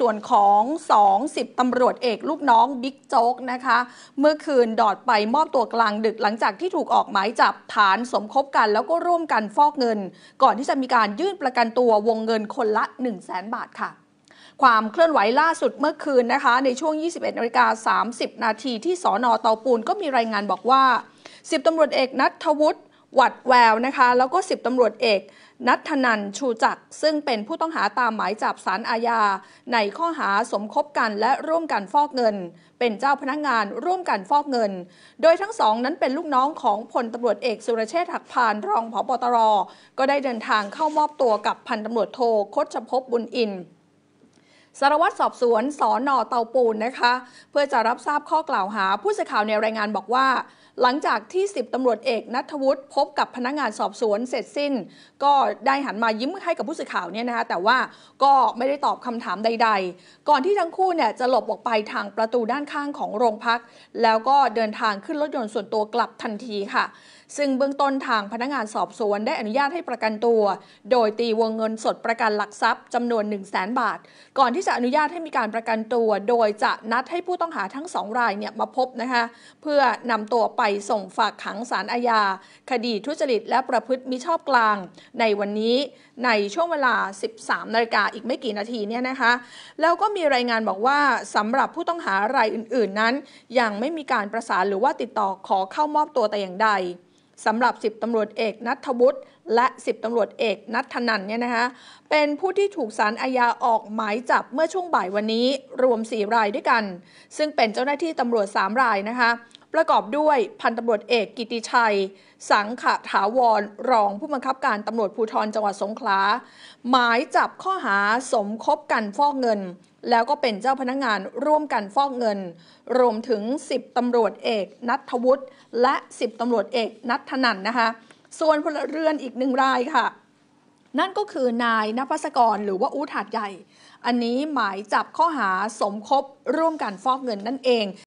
ส่วนของ 2 0ตำรวจเอก ลูกน้องบิ๊กโจ๊กนะคะ เมื่อคืนดอดไปมอบตัวกลางดึกหลังจากที่ถูกออกหมายจับฐานสมคบกัน แล้วก็ร่วมกันฟอกเงิน ก่อนที่จะมีการยื่นประกันตัววงเงินคนละ1 0 0 0 0แบาทค่ะ ความเคลื่อนไหวล่าสุดเมื่อคืนนะคะ ในช่วง 21นาฬิกา30 นาทีที่สอนอเตาปูนก็มีรายงานบอกว่า 10ตำรวจเอกนัทวุฒิวัดแววนะคะ แล้วก็สิบตำรวจเอกนัทนันชูจัก ซึ่งเป็นผู้ต้องหาตามหมายจับสารอาญา ในข้อหาสมคบกันและร่วมกันฟอกเงิน เป็นเจ้าพนักงงานร่วมกันฟอกเงิน โดยทั้งสองนั้นเป็นลูกน้องของพลตำรวจเอกสุรเชษฐ์หักพานรองผบตร ก็ได้เดินทางเข้ามอบตัวกับพันตำรวจโทคดชพบุญอินสารวัตรสอบสวน สอนอเตาปูนนะคะ เพื่อจะรับทราบข้อกล่าวหาผู้สื่อข่าวในรายงานบอกว่า หลังจากที่ 10ตำรวจเอกนัทวุฒิพบกับพนักงานสอบสวนเสร็จสิ้น ก็ได้หันมายิ้มให้กับผู้สื่อข่าวเนี่ยนะคะแต่ว่าก็ไม่ได้ตอบคำถามใดๆ ก่อนที่ทั้งคู่เนี่ยจะหลบออกไปทางประตูด้านข้างของโรงพัก แล้วก็เดินทางขึ้นรถยนต์ส่วนตัวกลับทันทีค่ะ ซึ่งเบื้องต้นทางพนักงานสอบสวนได้อนุญาตให้ประกันตัว โดยตีวงเงินสดประกันหลักทรัพย์จำนวน 1 0 0 0 0แบาท ก่อนที่ที่จะอนุญาตให้มีการประกันตัว โดยจะนัดให้ผู้ต้องหาทั้งสองรายเนี่ยมาพบนะคะเพื่อนำตัวไปส่งฝากขังสารอาญาคดีทุจริตและประพฤติมิชอบกลาง ในวันนี้ในช่วงเวลา 13นาฬิกาอีกไม่กี่นาทีเนี่ยนะคะแล้วก็มีรายงานบอกว่าสำหรับผู้ต้องหารายอื่นๆนั้น ยังไม่มีการประสานหรือว่าติดต่อขอเข้ามอบตัวแต่อย่างใดสำหรับ 10ตำรวจเอกนัทวุฒิและ 10ตำรวจเอก นัทนันเนี่ยนะคะเป็นผู้ที่ถูกสารอาญาออกหมายจับเมื่อช่วงบ่ายวันนี้รวม4รายด้วยกัน ซึ่งเป็นเจ้าหน้าที่ตำรวจ 3 รายนะคะประกอบด้วยพันตำรวจเอกกิติชัย สังขะถาวร รองผู้บังคับการตำรวจภูธรจังหวัดสงขลาหมายจับข้อหาสมคบกันฟอกเงิน แล้วก็เป็นเจ้าพนักงงานร่วมกันฟอกเงิน รวมถึง 10ตำรวจเอกนัทวุฒิ และ 10ตำรวจเอกนัทนันนะคะส่วนพลเรือนอีกหนึ่งรายค่ะ นั่นก็คือนายนภัสกรหรือว่าอูถาดใหญ่ อันนี้หมายจับข้อหาสมคบร่วมกันฟอกเงินนั่นเอง